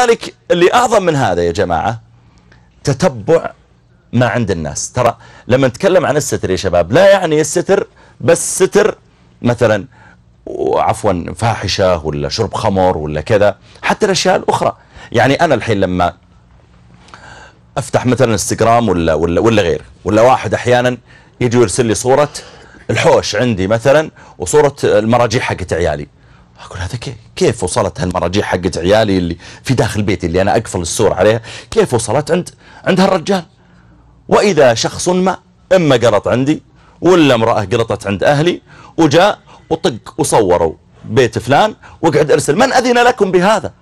ذلك اللي أعظم من هذا يا جماعة تتبع ما عند الناس ترى لما نتكلم عن الستر يا شباب لا يعني الستر بس ستر مثلا عفوا فاحشة ولا شرب خمر ولا كذا حتى الأشياء الأخرى يعني أنا الحين لما أفتح مثلا انستغرام ولا, ولا, ولا غير ولا واحد أحيانا يجي ويرسل لي صورة الحوش عندي مثلا وصورة المراجيح حقت عيالي اقول هذا كيف كيف وصلت هالمراجيح حقت عيالي اللي في داخل بيتي اللي انا اقفل السور عليها كيف وصلت عند عند هالرجال واذا شخص ما اما قرط عندي ولا امراه قرطت عند اهلي وجاء وطق وصوروا بيت فلان وقعد ارسل من اذن لكم بهذا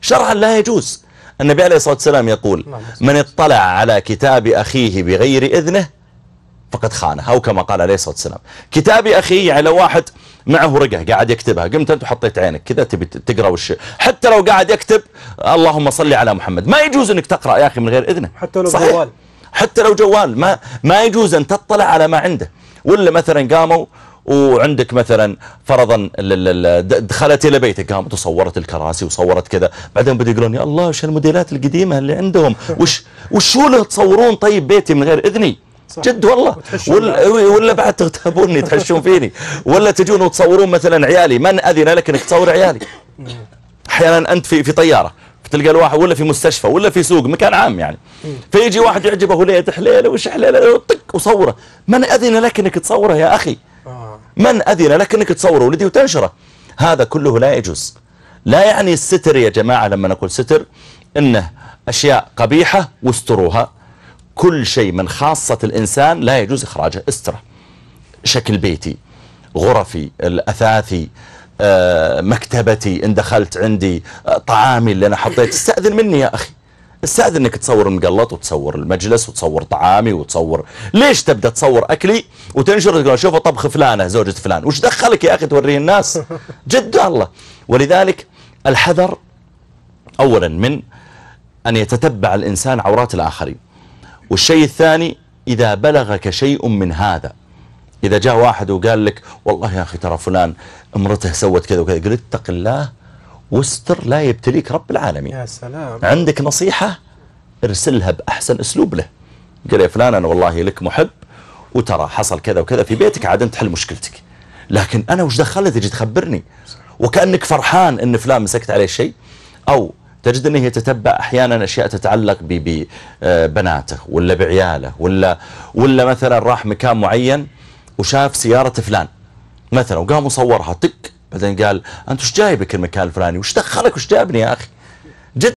شرعا لا يجوز النبي عليه الصلاه والسلام يقول نعم، من اطلع على كتاب اخيه بغير اذنه فقد خانه او كما قال عليه الصلاه والسلام كتاب اخيه على واحد معه ورقه قاعد يكتبها قمت انت وحطيت عينك كذا تبي تقرا وش حتى لو قاعد يكتب اللهم صل على محمد ما يجوز انك تقرا يا اخي من غير اذنه حتى لو صحيح. جوال حتى لو جوال ما ما يجوز ان تطلع على ما عنده ولا مثلا قاموا وعندك مثلا فرضا دخلت الى بيتك قامت وصورت الكراسي وصورت كذا بعدين بدي يقولون يا الله وش الموديلات القديمه اللي عندهم وش وشو تصورون طيب بيتي من غير اذني صح. جد والله ولا, ولا بعد تغتابوني تحشون فيني ولا تجون وتصورون مثلا عيالي من أذن لك أنك تصور عيالي أحيانا أنت في في طيارة تلقى الواحد ولا في مستشفى ولا في سوق مكان عام يعني فيجي واحد يعجبه ليه حليله وش حليله طق وصوره من أذن لك أنك تصوره يا أخي آه. من أذن لك أنك تصوره ولدي وتنشره هذا كله لا يجوز لا يعني الستر يا جماعة لما نقول ستر إنه أشياء قبيحة واستروها كل شيء من خاصة الإنسان لا يجوز إخراجه استرة شكل بيتي غرفي الأثاثي آه، مكتبتي إن دخلت عندي آه، طعامي اللي أنا حطيت استأذن مني يا أخي استأذن أنك تصور المقلط وتصور المجلس وتصور طعامي وتصور ليش تبدأ تصور أكلي وتنشر تقول شوفوا طبخ فلانة زوجة فلان وش دخلك يا أخي توريه الناس جد الله ولذلك الحذر أولا من أن يتتبع الإنسان عورات الآخرين والشيء الثاني إذا بلغك شيء من هذا إذا جاء واحد وقال لك والله يا أخي ترى فلان امرته سوت كذا وكذا قل اتق الله واستر لا يبتليك رب العالمين يا سلام عندك نصيحة ارسلها بأحسن أسلوب له قال يا فلان أنا والله لك محب وترى حصل كذا وكذا في بيتك عاد أنت حل مشكلتك لكن أنا وش دخلت تجي تخبرني وكأنك فرحان أن فلان مسكت عليه شيء أو تجد أنه يتتبع أحيانا أشياء تتعلق ببناته آه، ولا بعياله ولا, ولا مثلا راح مكان معين وشاف سيارة فلان مثلا وقام وصورها تك بعدين قال أنت وش جايبك المكان الفلاني وش دخلك وش جابني يا أخي